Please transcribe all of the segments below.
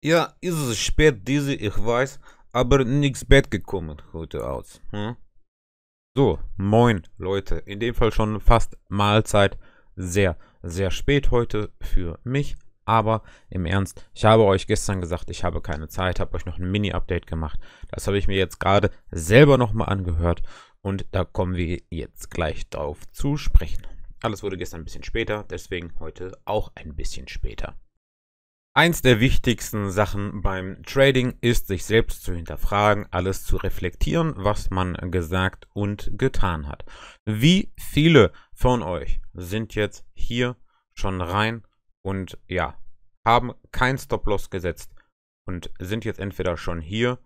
Ja, ist es spät, diese, ich weiß, aber nichts Bett gekommen heute aus. Hm? So, moin Leute, in dem Fall schon fast Mahlzeit, sehr, sehr spät heute für mich, aber im Ernst, ich habe euch gestern gesagt, ich habe keine Zeit, habe euch noch ein Mini-Update gemacht, das habe ich mir jetzt gerade selber nochmal angehört und da kommen wir jetzt gleich drauf zu sprechen. Alles wurde gestern ein bisschen später, deswegen heute auch ein bisschen später. Eins der wichtigsten Sachen beim Trading ist, sich selbst zu hinterfragen, alles zu reflektieren, was man gesagt und getan hat. Wie viele von euch sind jetzt hier schon rein und ja, haben kein Stop-Loss gesetzt und sind jetzt entweder schon hier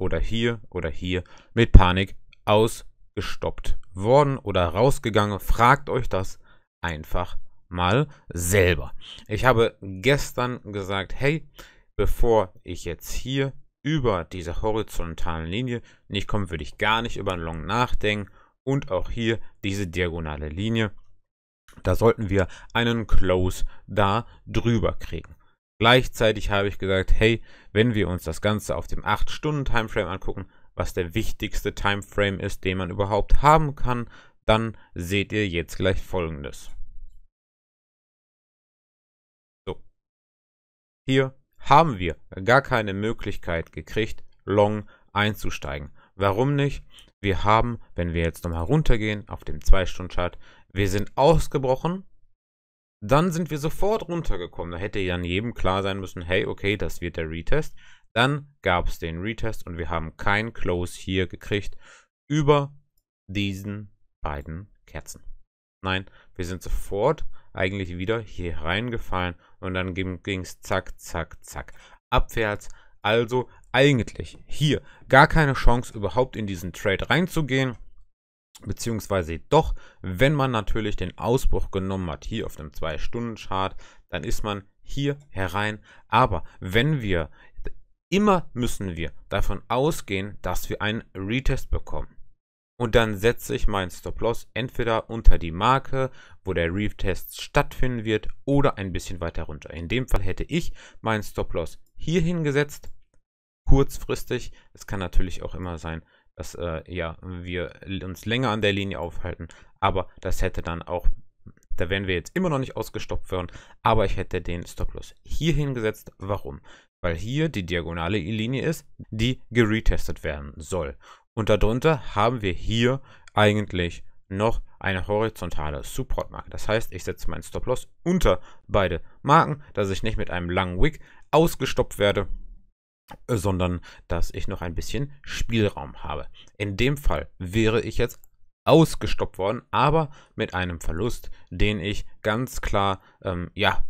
oder hier oder hier mit Panik ausgestoppt worden oder rausgegangen? Fragt euch das einfach mal selber. Ich habe gestern gesagt, hey, bevor ich jetzt hier über diese horizontalen Linie nicht komme, würde ich gar nicht über einen Long nachdenken und auch hier diese diagonale Linie. Da sollten wir einen Close da drüber kriegen. Gleichzeitig habe ich gesagt, hey, wenn wir uns das Ganze auf dem 8-Stunden-Timeframe angucken, was der wichtigste Timeframe ist, den man überhaupt haben kann, dann seht ihr jetzt gleich folgendes. Hier haben wir gar keine Möglichkeit gekriegt, long einzusteigen. Warum nicht? Wir haben, wenn wir jetzt nochmal runtergehen auf dem 2-Stunden-Chart, wir sind ausgebrochen, dann sind wir sofort runtergekommen. Da hätte dann jedem klar sein müssen, hey, okay, das wird der Retest. Dann gab es den Retest und wir haben kein Close hier gekriegt über diesen beiden Kerzen. Nein, wir sind sofort eigentlich wieder hier reingefallen und dann ging es zack, zack, zack. Abwärts. Also eigentlich hier gar keine Chance überhaupt in diesen Trade reinzugehen. Beziehungsweise doch, wenn man natürlich den Ausbruch genommen hat, hier auf dem 2-Stunden-Chart, dann ist man hier herein. Aber wenn wir, immer müssen wir davon ausgehen, dass wir einen Retest bekommen und dann setze ich meinen Stop-Loss entweder unter die Marke, wo der Retest stattfinden wird, oder ein bisschen weiter runter. In dem Fall hätte ich meinen Stop-Loss hier hingesetzt, kurzfristig. Es kann natürlich auch immer sein, dass äh, ja, wir uns länger an der Linie aufhalten, aber das hätte dann auch, da wären wir jetzt immer noch nicht ausgestoppt worden, aber ich hätte den Stop-Loss hier hingesetzt. Warum? Weil hier die diagonale Linie ist, die geretestet werden soll. Und darunter haben wir hier eigentlich noch eine horizontale Support-Marke. Das heißt, ich setze meinen Stop-Loss unter beide Marken, dass ich nicht mit einem langen Wick ausgestoppt werde, sondern dass ich noch ein bisschen Spielraum habe. In dem Fall wäre ich jetzt ausgestoppt worden, aber mit einem Verlust, den ich ganz klar ähm, ja,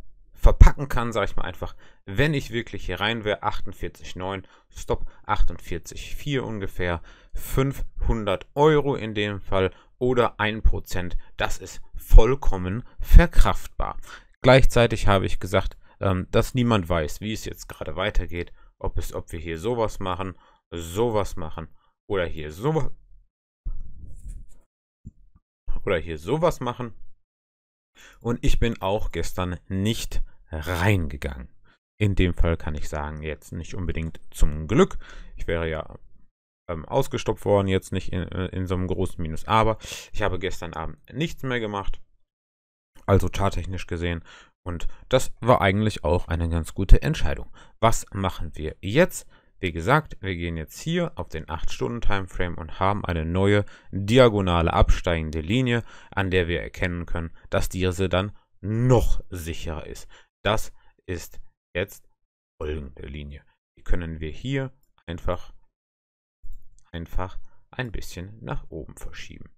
verpacken kann, sage ich mal einfach, wenn ich wirklich hier rein wäre, 48,9, Stop 48,4 ungefähr, 500 Euro in dem Fall oder 1%, das ist vollkommen verkraftbar. Gleichzeitig habe ich gesagt, ähm, dass niemand weiß, wie es jetzt gerade weitergeht, ob, es, ob wir hier sowas machen, sowas machen oder hier sowas oder hier sowas machen. Und ich bin auch gestern nicht reingegangen. In dem Fall kann ich sagen, jetzt nicht unbedingt zum Glück. Ich wäre ja ähm, ausgestopft worden, jetzt nicht in, äh, in so einem großen Minus. Aber ich habe gestern Abend nichts mehr gemacht. Also charttechnisch gesehen. Und das war eigentlich auch eine ganz gute Entscheidung. Was machen wir jetzt? Wie gesagt, wir gehen jetzt hier auf den 8-Stunden-Timeframe und haben eine neue diagonale absteigende Linie, an der wir erkennen können, dass diese dann noch sicherer ist. Das ist jetzt folgende Linie. Die können wir hier einfach, einfach ein bisschen nach oben verschieben.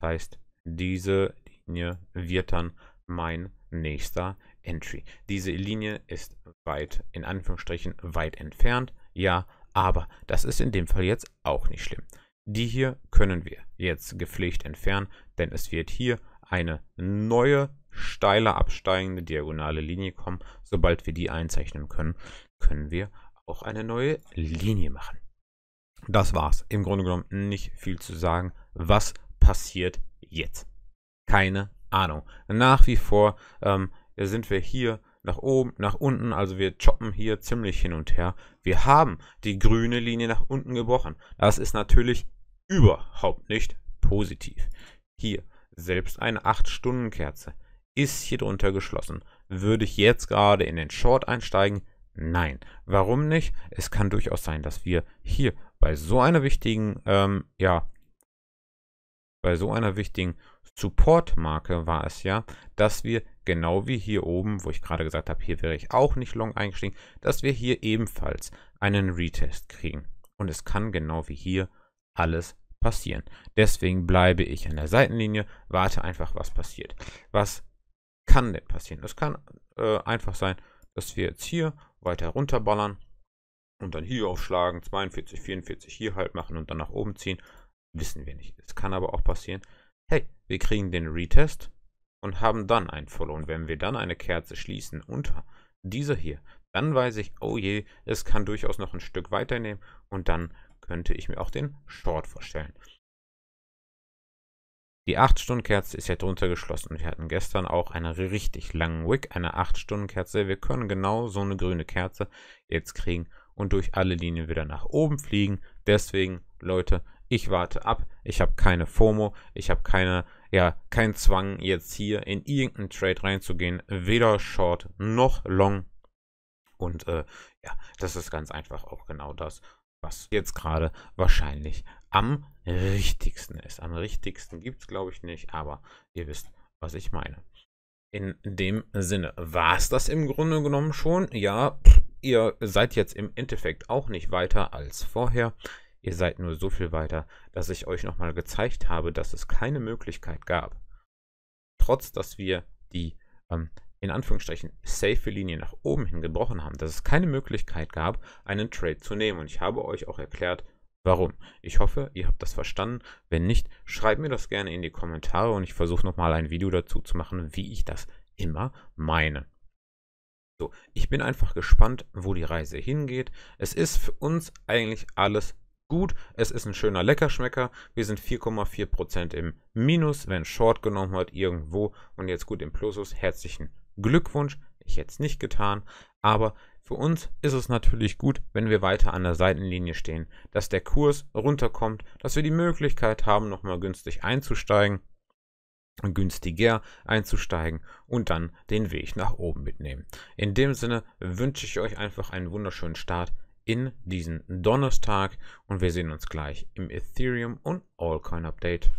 Das heißt, diese Linie wird dann mein nächster Entry. Diese Linie ist weit, in Anführungsstrichen, weit entfernt. Ja, aber das ist in dem Fall jetzt auch nicht schlimm. Die hier können wir jetzt gepflegt entfernen, denn es wird hier eine neue steile absteigende diagonale Linie kommen. Sobald wir die einzeichnen können, können wir auch eine neue Linie machen. Das war's. Im Grunde genommen nicht viel zu sagen. Was passiert jetzt? Keine Ahnung. Nach wie vor ähm, sind wir hier nach oben, nach unten. Also wir choppen hier ziemlich hin und her. Wir haben die grüne Linie nach unten gebrochen. Das ist natürlich überhaupt nicht positiv. Hier selbst eine 8-Stunden-Kerze ist hier drunter geschlossen. Würde ich jetzt gerade in den Short einsteigen? Nein. Warum nicht? Es kann durchaus sein, dass wir hier bei so einer wichtigen, ähm, ja, bei so einer wichtigen Support-Marke war es ja, dass wir genau wie hier oben, wo ich gerade gesagt habe, hier wäre ich auch nicht long eingestiegen, dass wir hier ebenfalls einen Retest kriegen. Und es kann genau wie hier alles passieren. Deswegen bleibe ich an der Seitenlinie, warte einfach, was passiert. Was kann denn passieren? Das kann äh, einfach sein, dass wir jetzt hier weiter runterballern und dann hier aufschlagen, 42, 44 hier halt machen und dann nach oben ziehen. Wissen wir nicht. Es kann aber auch passieren, hey, wir kriegen den Retest und haben dann einen Follow. Und wenn wir dann eine Kerze schließen unter dieser hier, dann weiß ich, oh je, es kann durchaus noch ein Stück weiternehmen und dann könnte ich mir auch den Short vorstellen. Die 8-Stunden-Kerze ist ja drunter geschlossen. Wir hatten gestern auch eine richtig langen Wick, eine 8-Stunden-Kerze. Wir können genau so eine grüne Kerze jetzt kriegen und durch alle Linien wieder nach oben fliegen. Deswegen, Leute, ich warte ab. Ich habe keine FOMO. Ich habe keine, ja, keinen Zwang, jetzt hier in irgendeinen Trade reinzugehen. Weder Short noch Long. Und äh, ja, das ist ganz einfach auch genau das, was jetzt gerade wahrscheinlich am richtigsten ist. Am richtigsten gibt es, glaube ich, nicht, aber ihr wisst, was ich meine. In dem Sinne war es das im Grunde genommen schon. Ja, ihr seid jetzt im Endeffekt auch nicht weiter als vorher. Ihr seid nur so viel weiter, dass ich euch nochmal gezeigt habe, dass es keine Möglichkeit gab. Trotz, dass wir die ähm, in Anführungsstrichen safe Linie nach oben hin gebrochen haben, dass es keine Möglichkeit gab, einen Trade zu nehmen. Und ich habe euch auch erklärt, warum. Ich hoffe, ihr habt das verstanden. Wenn nicht, schreibt mir das gerne in die Kommentare und ich versuche nochmal ein Video dazu zu machen, wie ich das immer meine. So, ich bin einfach gespannt, wo die Reise hingeht. Es ist für uns eigentlich alles gut. Es ist ein schöner Leckerschmecker. Wir sind 4,4% im Minus, wenn Short genommen wird, irgendwo und jetzt gut im Plusus. Herzlichen Glückwunsch. Ich hätte es nicht getan, aber für uns ist es natürlich gut, wenn wir weiter an der Seitenlinie stehen, dass der Kurs runterkommt, dass wir die Möglichkeit haben, nochmal günstig einzusteigen, günstiger einzusteigen und dann den Weg nach oben mitnehmen. In dem Sinne wünsche ich euch einfach einen wunderschönen Start in diesen Donnerstag und wir sehen uns gleich im Ethereum und Allcoin Update.